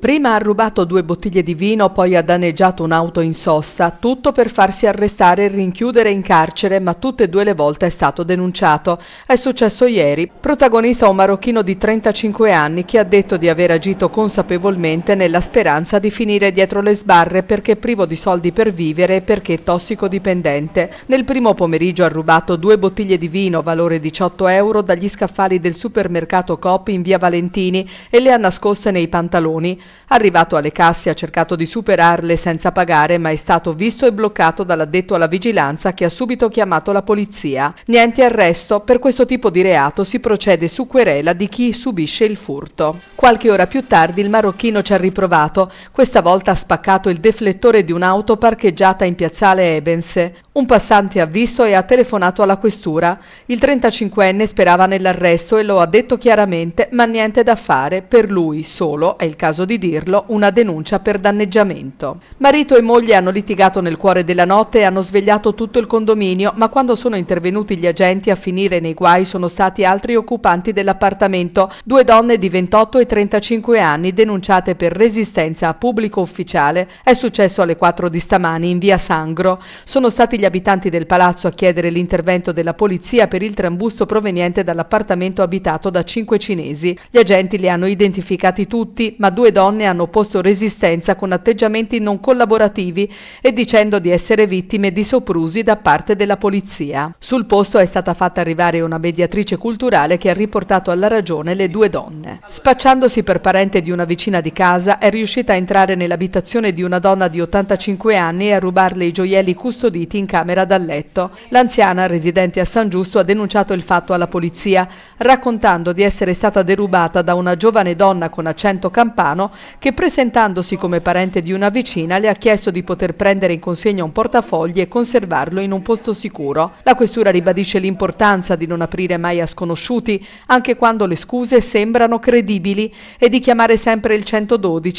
Prima ha rubato due bottiglie di vino, poi ha danneggiato un'auto in sosta, tutto per farsi arrestare e rinchiudere in carcere, ma tutte e due le volte è stato denunciato. È successo ieri, protagonista un marocchino di 35 anni che ha detto di aver agito consapevolmente nella speranza di finire dietro le sbarre perché privo di soldi per vivere e perché tossicodipendente. Nel primo pomeriggio ha rubato due bottiglie di vino, valore 18 euro, dagli scaffali del supermercato Coop in via Valentini e le ha nascoste nei pantaloni. Arrivato alle casse ha cercato di superarle senza pagare ma è stato visto e bloccato dall'addetto alla vigilanza che ha subito chiamato la polizia. Niente arresto, per questo tipo di reato si procede su querela di chi subisce il furto. Qualche ora più tardi il marocchino ci ha riprovato, questa volta ha spaccato il deflettore di un'auto parcheggiata in piazzale Ebense. Un passante ha visto e ha telefonato alla questura. Il 35enne sperava nell'arresto e lo ha detto chiaramente ma niente da fare, per lui solo è il caso di dirlo, una denuncia per danneggiamento. Marito e moglie hanno litigato nel cuore della notte e hanno svegliato tutto il condominio, ma quando sono intervenuti gli agenti a finire nei guai sono stati altri occupanti dell'appartamento, due donne di 28 e 35 anni denunciate per resistenza a pubblico ufficiale. È successo alle 4 di stamani in via Sangro. Sono stati gli abitanti del palazzo a chiedere l'intervento della polizia per il trambusto proveniente dall'appartamento abitato da cinque cinesi. Gli agenti li hanno identificati tutti, ma due donne donne hanno posto resistenza con atteggiamenti non collaborativi e dicendo di essere vittime di soprusi da parte della polizia. Sul posto è stata fatta arrivare una mediatrice culturale che ha riportato alla ragione le due donne trentenne. Spacciandosi per parente di una vicina di casa, è riuscita a entrare nell'abitazione di una donna di 85 anni e a rubarle i gioielli custoditi in camera da letto. L'anziana, residente a San Giusto, ha denunciato il fatto alla polizia, raccontando di essere stata derubata da una giovane donna con accento campano che, presentandosi come parente di una vicina, le ha chiesto di poter prendere in consegna un portafogli e conservarlo in un posto sicuro. La questura ribadisce l'importanza di non aprire mai a sconosciuti, anche quando le scuse sembrano credibili e di chiamare sempre il 112